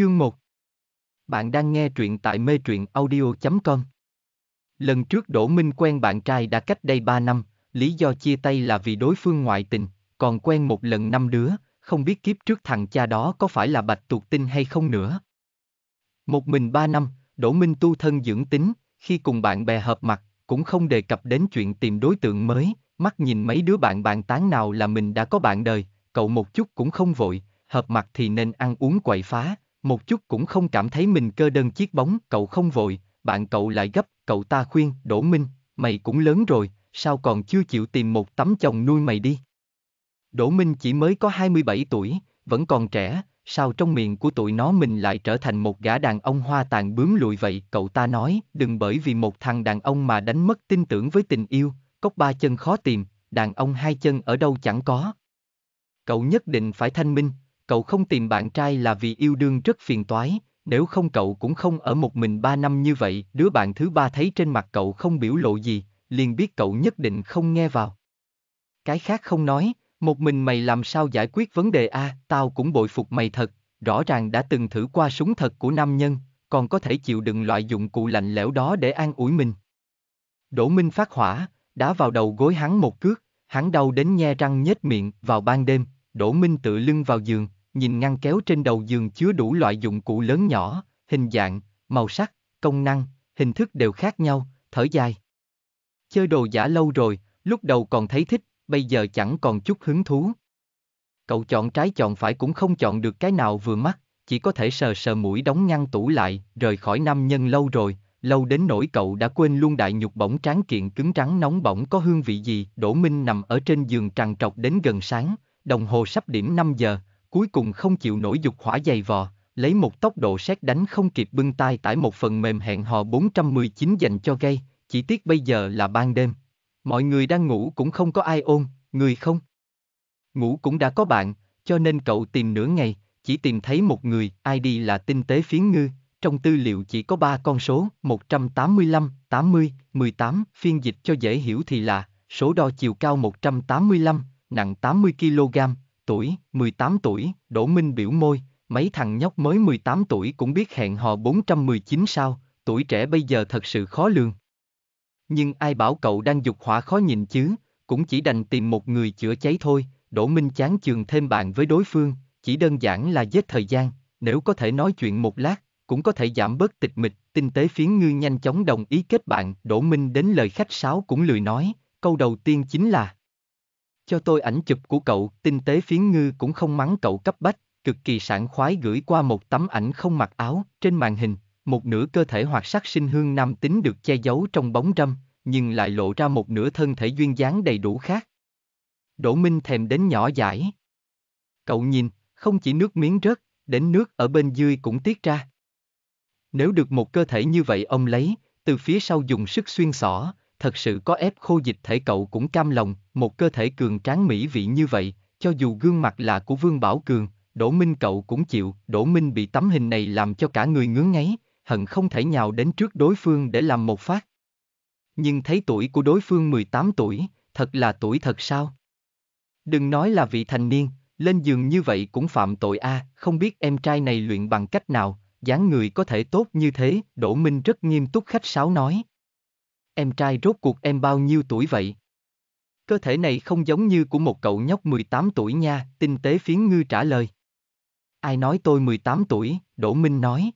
Chương 1 Bạn đang nghe truyện tại mê truyện audio.com Lần trước Đỗ Minh quen bạn trai đã cách đây 3 năm, lý do chia tay là vì đối phương ngoại tình, còn quen một lần năm đứa, không biết kiếp trước thằng cha đó có phải là bạch tuộc tinh hay không nữa. Một mình 3 năm, Đỗ Minh tu thân dưỡng tính, khi cùng bạn bè hợp mặt, cũng không đề cập đến chuyện tìm đối tượng mới, mắt nhìn mấy đứa bạn bạn tán nào là mình đã có bạn đời, cậu một chút cũng không vội, hợp mặt thì nên ăn uống quậy phá, một chút cũng không cảm thấy mình cơ đơn chiếc bóng, cậu không vội, bạn cậu lại gấp, cậu ta khuyên, Đỗ Minh, mày cũng lớn rồi, sao còn chưa chịu tìm một tấm chồng nuôi mày đi. Đỗ Minh chỉ mới có 27 tuổi, vẫn còn trẻ, sao trong miệng của tụi nó mình lại trở thành một gã đàn ông hoa tàn bướm lụi vậy, cậu ta nói, đừng bởi vì một thằng đàn ông mà đánh mất tin tưởng với tình yêu, cốc ba chân khó tìm, đàn ông hai chân ở đâu chẳng có. Cậu nhất định phải thanh minh, Cậu không tìm bạn trai là vì yêu đương rất phiền toái, nếu không cậu cũng không ở một mình ba năm như vậy. Đứa bạn thứ ba thấy trên mặt cậu không biểu lộ gì, liền biết cậu nhất định không nghe vào. Cái khác không nói, một mình mày làm sao giải quyết vấn đề a, tao cũng bội phục mày thật, rõ ràng đã từng thử qua súng thật của nam nhân, còn có thể chịu đựng loại dụng cụ lạnh lẽo đó để an ủi mình. Đỗ Minh phát hỏa, đá vào đầu gối hắn một cước, hắn đau đến nhe răng nhếch miệng, vào ban đêm, Đỗ Minh tự lưng vào giường, nhìn ngăn kéo trên đầu giường chứa đủ loại dụng cụ lớn nhỏ, hình dạng, màu sắc, công năng, hình thức đều khác nhau, thở dài. Chơi đồ giả lâu rồi, lúc đầu còn thấy thích, bây giờ chẳng còn chút hứng thú. Cậu chọn trái chọn phải cũng không chọn được cái nào vừa mắt, chỉ có thể sờ sờ mũi đóng ngăn tủ lại, rời khỏi nam nhân lâu rồi, lâu đến nỗi cậu đã quên luôn đại nhục bỗng tráng kiện cứng trắng nóng bỏng có hương vị gì. Đỗ Minh nằm ở trên giường trằn trọc đến gần sáng, đồng hồ sắp điểm 5 giờ, cuối cùng không chịu nổi dục hỏa dày vò, lấy một tốc độ xét đánh không kịp bưng tay tải một phần mềm hẹn hò 419 dành cho gay. chỉ tiếc bây giờ là ban đêm. Mọi người đang ngủ cũng không có ai ôn người không? Ngủ cũng đã có bạn, cho nên cậu tìm nửa ngày, chỉ tìm thấy một người, ID là tinh tế phiến ngư, trong tư liệu chỉ có ba con số 185, 80, 18, phiên dịch cho dễ hiểu thì là số đo chiều cao 185, nặng 80 kg, tuổi, 18 tuổi, Đỗ Minh biểu môi, mấy thằng nhóc mới 18 tuổi cũng biết hẹn hò 419 sao, tuổi trẻ bây giờ thật sự khó lường. Nhưng ai bảo cậu đang dục hỏa khó nhìn chứ, cũng chỉ đành tìm một người chữa cháy thôi, Đỗ Minh chán chường thêm bạn với đối phương, chỉ đơn giản là giết thời gian, nếu có thể nói chuyện một lát, cũng có thể giảm bớt tịch mịch, tinh tế phiến ngư nhanh chóng đồng ý kết bạn, Đỗ Minh đến lời khách sáo cũng lười nói, câu đầu tiên chính là cho tôi ảnh chụp của cậu, tinh tế phiến ngư cũng không mắng cậu cấp bách, cực kỳ sảng khoái gửi qua một tấm ảnh không mặc áo, trên màn hình, một nửa cơ thể hoạt sắc sinh hương nam tính được che giấu trong bóng râm, nhưng lại lộ ra một nửa thân thể duyên dáng đầy đủ khác. Đỗ Minh thèm đến nhỏ dãi, Cậu nhìn, không chỉ nước miếng rớt, đến nước ở bên dưới cũng tiết ra. Nếu được một cơ thể như vậy ông lấy, từ phía sau dùng sức xuyên xỏ, thật sự có ép khô dịch thể cậu cũng cam lòng, một cơ thể cường tráng mỹ vị như vậy, cho dù gương mặt là của Vương Bảo Cường, Đỗ Minh cậu cũng chịu, Đỗ Minh bị tấm hình này làm cho cả người ngứa ngáy, hận không thể nhào đến trước đối phương để làm một phát. Nhưng thấy tuổi của đối phương 18 tuổi, thật là tuổi thật sao? Đừng nói là vị thành niên, lên giường như vậy cũng phạm tội a, à, không biết em trai này luyện bằng cách nào, dáng người có thể tốt như thế, Đỗ Minh rất nghiêm túc khách sáo nói. Em trai rốt cuộc em bao nhiêu tuổi vậy? Cơ thể này không giống như của một cậu nhóc 18 tuổi nha, tinh tế phiến ngư trả lời. Ai nói tôi 18 tuổi, Đỗ Minh nói.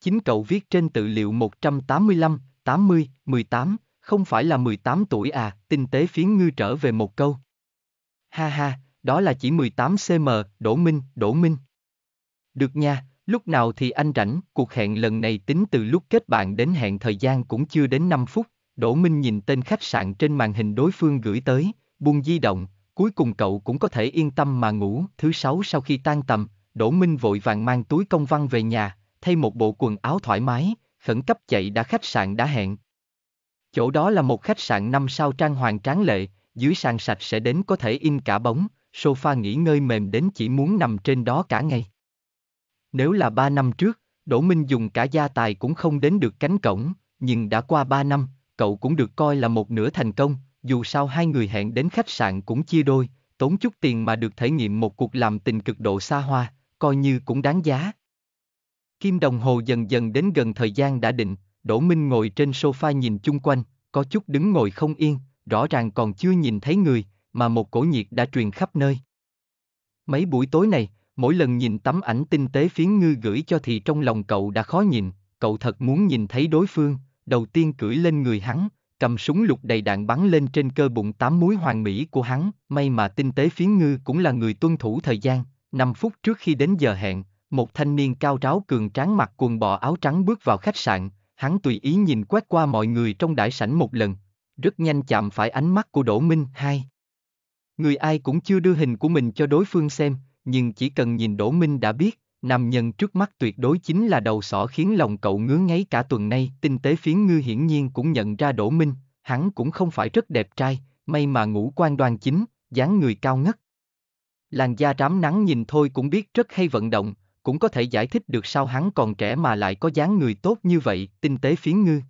Chính cậu viết trên tự liệu 185, 80, 18, không phải là 18 tuổi à, tinh tế phiến ngư trở về một câu. Ha ha, đó là chỉ 18 cm, Đỗ Minh, Đỗ Minh. Được nha, Lúc nào thì anh rảnh, cuộc hẹn lần này tính từ lúc kết bạn đến hẹn thời gian cũng chưa đến 5 phút, Đỗ Minh nhìn tên khách sạn trên màn hình đối phương gửi tới, buông di động, cuối cùng cậu cũng có thể yên tâm mà ngủ. Thứ sáu sau khi tan tầm, Đỗ Minh vội vàng mang túi công văn về nhà, thay một bộ quần áo thoải mái, khẩn cấp chạy đã khách sạn đã hẹn. Chỗ đó là một khách sạn năm sao trang hoàng tráng lệ, dưới sàn sạch sẽ đến có thể in cả bóng, sofa nghỉ ngơi mềm đến chỉ muốn nằm trên đó cả ngày. Nếu là ba năm trước, Đỗ Minh dùng cả gia tài cũng không đến được cánh cổng, nhưng đã qua ba năm, cậu cũng được coi là một nửa thành công, dù sao hai người hẹn đến khách sạn cũng chia đôi, tốn chút tiền mà được thể nghiệm một cuộc làm tình cực độ xa hoa, coi như cũng đáng giá. Kim đồng hồ dần dần đến gần thời gian đã định, Đỗ Minh ngồi trên sofa nhìn chung quanh, có chút đứng ngồi không yên, rõ ràng còn chưa nhìn thấy người, mà một cổ nhiệt đã truyền khắp nơi. Mấy buổi tối này, mỗi lần nhìn tấm ảnh tinh tế phiến ngư gửi cho thì trong lòng cậu đã khó nhìn, cậu thật muốn nhìn thấy đối phương, đầu tiên cưỡi lên người hắn, cầm súng lục đầy đạn bắn lên trên cơ bụng tám múi hoàng mỹ của hắn, may mà tinh tế phiến ngư cũng là người tuân thủ thời gian, 5 phút trước khi đến giờ hẹn, một thanh niên cao ráo cường tráng mặc quần bò áo trắng bước vào khách sạn, hắn tùy ý nhìn quét qua mọi người trong đại sảnh một lần, rất nhanh chạm phải ánh mắt của Đỗ Minh hai. Người ai cũng chưa đưa hình của mình cho đối phương xem, nhưng chỉ cần nhìn Đỗ Minh đã biết, nam nhân trước mắt tuyệt đối chính là đầu sỏ khiến lòng cậu ngứa ngáy cả tuần nay. Tinh tế phiến ngư hiển nhiên cũng nhận ra Đỗ Minh, hắn cũng không phải rất đẹp trai, may mà ngũ quan đoan chính, dáng người cao ngất. Làn da rám nắng nhìn thôi cũng biết rất hay vận động, cũng có thể giải thích được sao hắn còn trẻ mà lại có dáng người tốt như vậy, tinh tế phiến ngư.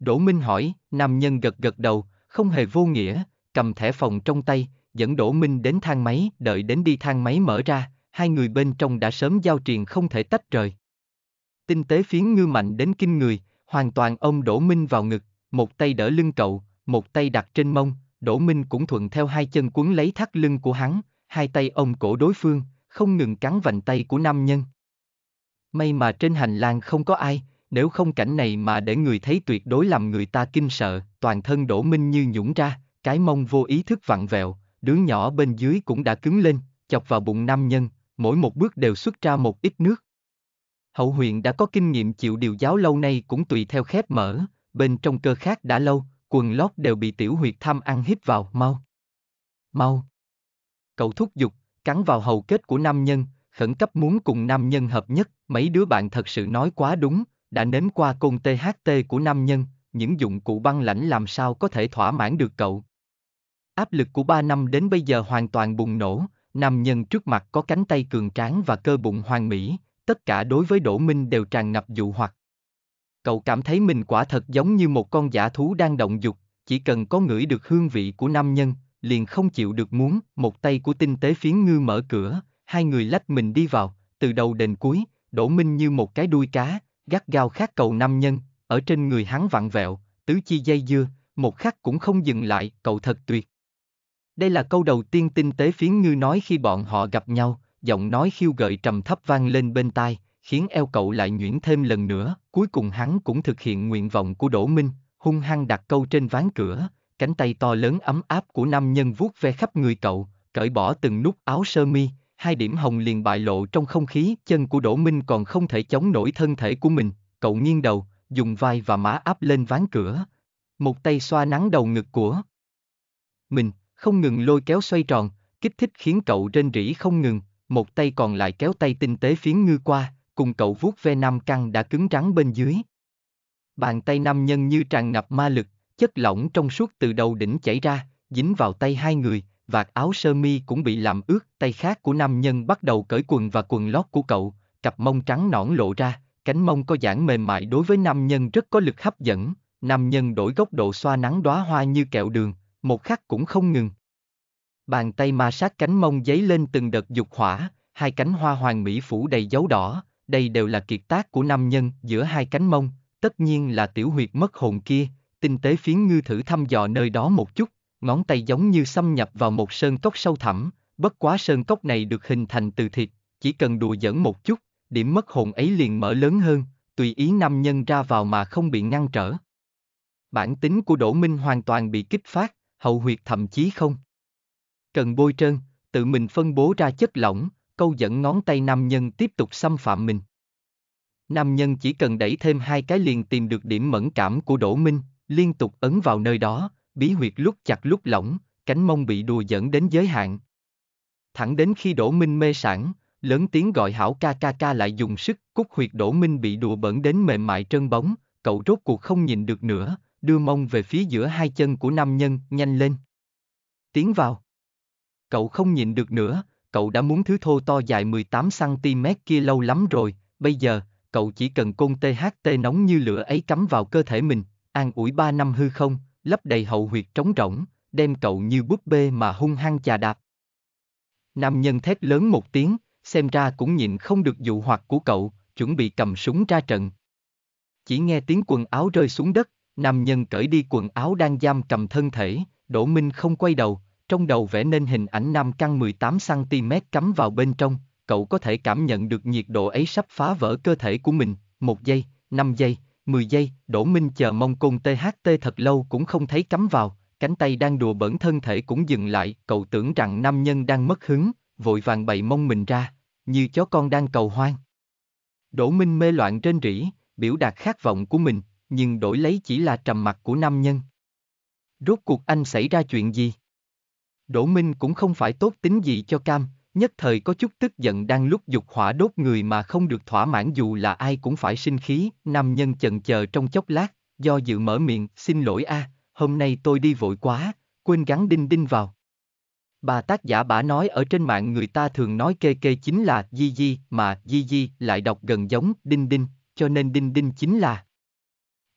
Đỗ Minh hỏi, nam nhân gật gật đầu, không hề vô nghĩa, cầm thẻ phòng trong tay, dẫn Đỗ Minh đến thang máy, đợi đến đi thang máy mở ra, hai người bên trong đã sớm giao truyền không thể tách rời. Tinh tế phiến ngư mạnh đến kinh người, hoàn toàn ông Đỗ Minh vào ngực, một tay đỡ lưng cậu, một tay đặt trên mông, Đỗ Minh cũng thuận theo hai chân cuốn lấy thắt lưng của hắn, hai tay ôm cổ đối phương, không ngừng cắn vành tay của nam nhân. May mà trên hành lang không có ai, nếu không cảnh này mà để người thấy tuyệt đối làm người ta kinh sợ, toàn thân Đỗ Minh như nhũng ra, cái mông vô ý thức vặn vẹo, đứa nhỏ bên dưới cũng đã cứng lên, chọc vào bụng nam nhân, mỗi một bước đều xuất ra một ít nước. Hậu huyện đã có kinh nghiệm chịu điều giáo lâu nay cũng tùy theo khép mở, bên trong cơ khác đã lâu, quần lót đều bị tiểu huyệt tham ăn hít vào, mau. Mau. Cậu thúc giục, cắn vào hầu kết của nam nhân, khẩn cấp muốn cùng nam nhân hợp nhất, mấy đứa bạn thật sự nói quá đúng, đã nếm qua côn THT của nam nhân, những dụng cụ băng lãnh làm sao có thể thỏa mãn được cậu, Áp lực của 3 năm đến bây giờ hoàn toàn bùng nổ, nam nhân trước mặt có cánh tay cường tráng và cơ bụng hoàn mỹ, tất cả đối với Đỗ Minh đều tràn ngập dụ hoặc. Cậu cảm thấy mình quả thật giống như một con giả thú đang động dục, chỉ cần có ngửi được hương vị của nam nhân, liền không chịu được muốn, một tay của tinh tế phiến ngư mở cửa, hai người lách mình đi vào, từ đầu đến cuối, Đỗ Minh như một cái đuôi cá, gắt gao khát cầu nam nhân, ở trên người hắn vặn vẹo, tứ chi dây dưa, một khắc cũng không dừng lại, cậu thật tuyệt. Đây là câu đầu tiên tinh tế phiến ngư nói khi bọn họ gặp nhau, giọng nói khiêu gợi trầm thấp vang lên bên tai, khiến eo cậu lại nhuyễn thêm lần nữa. Cuối cùng hắn cũng thực hiện nguyện vọng của Đỗ Minh, hung hăng đặt câu trên ván cửa, cánh tay to lớn ấm áp của nam nhân vuốt ve khắp người cậu, cởi bỏ từng nút áo sơ mi, hai điểm hồng liền bại lộ trong không khí, chân của Đỗ Minh còn không thể chống nổi thân thể của mình, cậu nghiêng đầu, dùng vai và má áp lên ván cửa. Một tay xoa nắng đầu ngực của mình, không ngừng lôi kéo xoay tròn, kích thích khiến cậu rên rỉ không ngừng, một tay còn lại kéo tay tinh tế phiến ngư qua, cùng cậu vuốt ve nam căn đã cứng rắn bên dưới. Bàn tay nam nhân như tràn ngập ma lực, chất lỏng trong suốt từ đầu đỉnh chảy ra, dính vào tay hai người, vạt áo sơ mi cũng bị làm ướt, tay khác của nam nhân bắt đầu cởi quần và quần lót của cậu, cặp mông trắng nõn lộ ra, cánh mông có giãn mềm mại đối với nam nhân rất có lực hấp dẫn, nam nhân đổi góc độ xoa nắng đóa hoa như kẹo đường, một khắc cũng không ngừng. Bàn tay ma sát cánh mông giấy lên từng đợt dục hỏa, hai cánh hoa hoàng mỹ phủ đầy dấu đỏ, đây đều là kiệt tác của nam nhân giữa hai cánh mông, tất nhiên là tiểu huyệt mất hồn kia, tinh tế phiến ngư thử thăm dò nơi đó một chút, ngón tay giống như xâm nhập vào một sơn cốc sâu thẳm, bất quá sơn cốc này được hình thành từ thịt, chỉ cần đùa dẫn một chút, điểm mất hồn ấy liền mở lớn hơn, tùy ý nam nhân ra vào mà không bị ngăn trở. Bản tính của Đỗ Minh hoàn toàn bị kích phát, hậu huyệt thậm chí không. Cần bôi trơn, tự mình phân bố ra chất lỏng, câu dẫn ngón tay nam nhân tiếp tục xâm phạm mình. Nam nhân chỉ cần đẩy thêm hai cái liền tìm được điểm mẫn cảm của Đỗ Minh, liên tục ấn vào nơi đó, bí huyệt lúc chặt lúc lỏng, cánh mông bị đùa dẫn đến giới hạn. Thẳng đến khi Đỗ Minh mê sản, lớn tiếng gọi hảo ca ca ca lại dùng sức, cúc huyệt Đỗ Minh bị đùa bẩn đến mềm mại trơn bóng, cậu rốt cuộc không nhìn được nữa, đưa mông về phía giữa hai chân của nam nhân, nhanh lên. Tiến vào. Cậu không nhịn được nữa, cậu đã muốn thứ thô to dài 18cm kia lâu lắm rồi, bây giờ, cậu chỉ cần côn THT nóng như lửa ấy cắm vào cơ thể mình, an ủi ba năm hư không, lấp đầy hậu huyệt trống rỗng, đem cậu như búp bê mà hung hăng chà đạp. Nam nhân thét lớn một tiếng, xem ra cũng nhịn không được dụ hoặc của cậu, chuẩn bị cầm súng ra trận. Chỉ nghe tiếng quần áo rơi xuống đất, Nam nhân cởi đi quần áo đang giam cầm thân thể, Đỗ Minh không quay đầu, trong đầu vẽ nên hình ảnh nam căn 18cm cắm vào bên trong, cậu có thể cảm nhận được nhiệt độ ấy sắp phá vỡ cơ thể của mình, một giây, 5 giây, 10 giây, Đỗ Minh chờ mong côn THT thật lâu cũng không thấy cắm vào, cánh tay đang đùa bẩn thân thể cũng dừng lại, cậu tưởng rằng nam nhân đang mất hứng, vội vàng bày mông mình ra, như chó con đang cầu hoang. Đỗ Minh mê loạn trên rỉ, biểu đạt khát vọng của mình, nhưng đổi lấy chỉ là trầm mặc của nam nhân. Rốt cuộc anh xảy ra chuyện gì? Đỗ Minh cũng không phải tốt tính gì cho cam, nhất thời có chút tức giận đang lúc dục hỏa đốt người mà không được thỏa mãn dù là ai cũng phải sinh khí, nam nhân chần chờ trong chốc lát, do dự mở miệng, xin lỗi a, à, hôm nay tôi đi vội quá, quên gắn đinh đinh vào. Bà tác giả bả nói ở trên mạng người ta thường nói kê kê chính là di di mà di di lại đọc gần giống đinh đinh, cho nên đinh đinh chính là